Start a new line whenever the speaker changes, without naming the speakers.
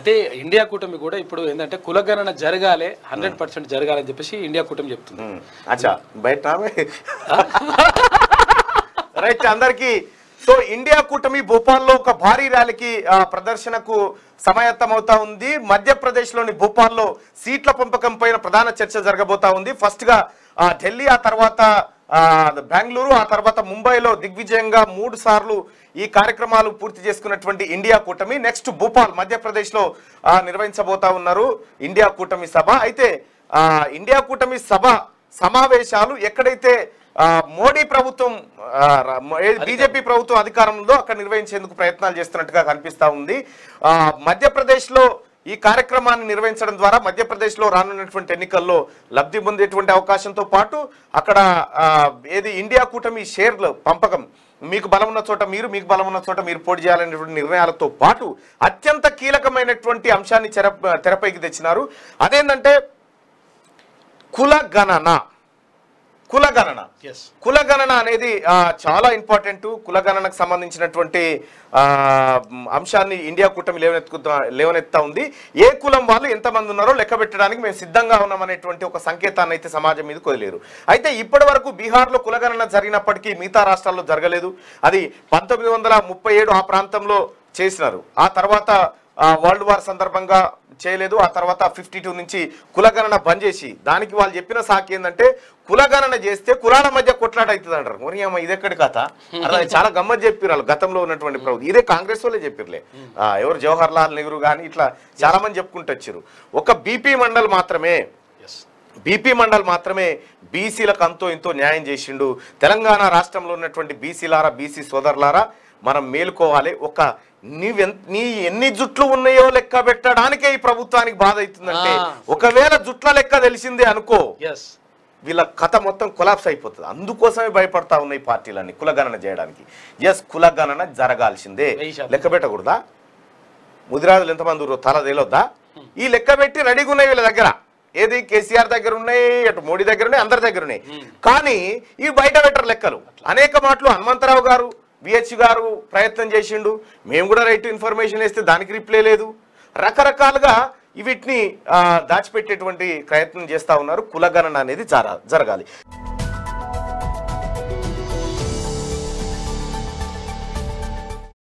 అదే ఇండియా కూటమి కూడా ఇప్పుడు ఏంటంటే కులగణన జరగాలి హండ్రెడ్ పర్సెంట్ జరగాలని చెప్పేసి ఇండియా కూటమి చెప్తుంది అచ్చా బయట రైట్ అందరికీ సో ఇండియా కూటమి భూపాల్లో ఒక భారీ ర్యాలీకి ప్రదర్శనకు అవుతా ఉంది మధ్యప్రదేశ్లోని భూపాల్లో సీట్ల పంపకం పైన ప్రధాన చర్చ జరగబోతా ఉంది ఫస్ట్గా ఢిల్లీ ఆ తర్వాత బెంగళూరు ఆ తర్వాత ముంబైలో దిగ్విజయంగా మూడు సార్లు ఈ కార్యక్రమాలు పూర్తి చేసుకున్నటువంటి ఇండియా కూటమి నెక్స్ట్ భూపాల్ మధ్యప్రదేశ్లో నిర్వహించబోతా ఉన్నారు ఇండియా కూటమి సభ అయితే ఇండియా కూటమి సభ సమావేశాలు ఎక్కడైతే మోడీ ప్రభుత్వం బీజేపీ ప్రభుత్వం అధికారంలో అక్కడ నిర్వహించేందుకు ప్రయత్నాలు చేస్తున్నట్టుగా కనిపిస్తా ఉంది మధ్యప్రదేశ్లో ఈ కార్యక్రమాన్ని నిర్వహించడం ద్వారా మధ్యప్రదేశ్లో రానున్నటువంటి ఎన్నికల్లో లబ్ధి పొందేటువంటి అవకాశంతో పాటు అక్కడ ఏది ఇండియా కూటమి షేర్లు పంపకం మీకు బలం ఉన్న చోట మీరు మీకు బలం ఉన్న చోట మీరు పోటీ చేయాలనేటువంటి నిర్ణయాలతో పాటు అత్యంత కీలకమైనటువంటి అంశాన్ని తెరపైకి తెచ్చినారు అదేంటంటే కుల గణన కులగణన కులగణన అనేది చాలా ఇంపార్టెంట్ కులగణనకు సంబంధించినటువంటి అంశాన్ని ఇండియా కూటమి లేవనెత్తు లేవనెత్తా ఉంది ఏ కులం వాళ్ళు ఎంతమంది ఉన్నారో లెక్క పెట్టడానికి మేము సిద్ధంగా ఉన్నామనేటువంటి ఒక సంకేతాన్ని అయితే సమాజం మీద కొదిలేరు అయితే ఇప్పటి వరకు బీహార్లో కులగణన జరిగినప్పటికీ మిగతా రాష్ట్రాల్లో జరగలేదు అది పంతొమ్మిది ఆ ప్రాంతంలో చేసినారు ఆ తర్వాత వరల్డ్ వార్ సందర్భంగా చేయలేదు ఆ తర్వాత ఫిఫ్టీ టూ నుంచి కులగణన బంద్ చేసి దానికి వాళ్ళు చెప్పిన సాకి ఏంటంటే కులగణన చేస్తే కులాల మధ్య కొట్లాట అవుతుంది అంటారు మరి అమ్మ ఎక్కడి కథ చాలా గమ్మత్ చెప్పారు వాళ్ళు గతంలో ఉన్నటువంటి hmm. ప్రభుత్వం ఇదే కాంగ్రెస్ వాళ్ళే చెప్పిర్లే hmm. ఎవరు జవహర్ లాల్ నెహ్రూ కానీ ఇట్లా చాలా మంది చెప్పుకుంటూ వచ్చారు ఒక బీపీ మండల్ మాత్రమే బీపీ మండల్ మాత్రమే బీసీలకు అంతో ఇంతో న్యాయం చేసిండు తెలంగాణ రాష్ట్రంలో ఉన్నటువంటి బీసీలారా బీసీ సోదరులారా మనం మేలుకోవాలి ఒక నీవె నీ ఎన్ని జుట్లు ఉన్నాయో లెక్క పెట్టడానికే ఈ ప్రభుత్వానికి బాధ అవుతుందంటే ఒకవేళ జుట్ల లెక్క తెలిసిందే అనుకో వీళ్ళ కథ మొత్తం కొలాప్స్ అయిపోతుంది అందుకోసమే భయపడతా ఉన్నాయి పార్టీలన్నీ కులగణన చేయడానికి ఎస్ కులగణన జరగాల్సిందే లెక్క పెట్టకూడదా ముదిరాజులు ఎంతమంది ఉన్నారు తల తెలియొద్దా ఈ లెక్క పెట్టి రెడీగా ఉన్నాయి వీళ్ళ దగ్గర ఏది కేసీఆర్ దగ్గర ఉన్నాయి అటు మోడీ దగ్గర ఉన్నాయి అందరి దగ్గర ఉన్నాయి hmm. కానీ ఈ బయట పెట్టరు లెక్కలు అనేక మాటలు హనుమంతరావు గారు విహెచ్ గారు ప్రయత్నం చేసిండు మేము కూడా రైట్ ఇన్ఫర్మేషన్ వేస్తే దానికి రిప్లై లేదు రకరకాలుగా వీటిని దాచిపెట్టేటువంటి ప్రయత్నం చేస్తూ ఉన్నారు కులగణన అనేది జరగాలి